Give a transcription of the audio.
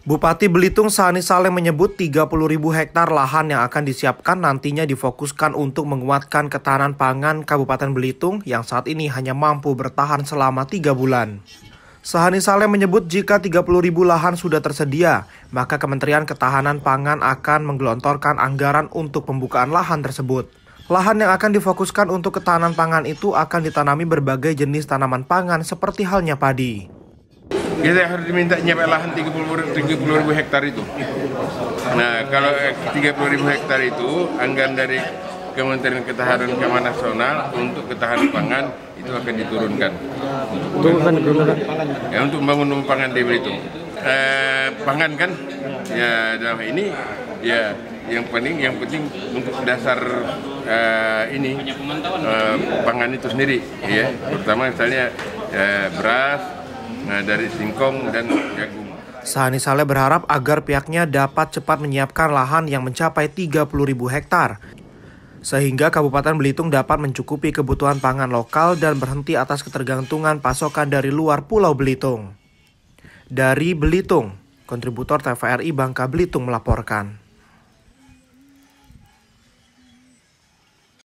Bupati Belitung Sani Saleh menyebut 30.000 hektar lahan yang akan disiapkan nantinya difokuskan untuk menguatkan ketahanan pangan Kabupaten Belitung yang saat ini hanya mampu bertahan selama 3 bulan. Sahani Saleh menyebut jika 30.000 lahan sudah tersedia, maka Kementerian Ketahanan Pangan akan menggelontorkan anggaran untuk pembukaan lahan tersebut. Lahan yang akan difokuskan untuk ketahanan pangan itu akan ditanami berbagai jenis tanaman pangan seperti halnya padi kita harus diminta nyampe lahan 30 ribu, hektar itu. Nah, kalau 30 eh, ribu hektar itu anggaran dari Kementerian Ketahanan Pangan Nasional untuk ketahanan pangan itu akan diturunkan. Turunkan Ya untuk membangun pangan di itu. Eh, pangan kan? Ya dalam ini ya yang penting yang penting untuk dasar eh, ini eh, pangan itu sendiri ya pertama misalnya eh, beras nah, dari singkong dan jagung. Sani Saleh berharap agar pihaknya dapat cepat menyiapkan lahan yang mencapai 30 ribu hektar sehingga Kabupaten Belitung dapat mencukupi kebutuhan pangan lokal dan berhenti atas ketergantungan pasokan dari luar Pulau Belitung. Dari Belitung, kontributor TVRI Bangka Belitung melaporkan.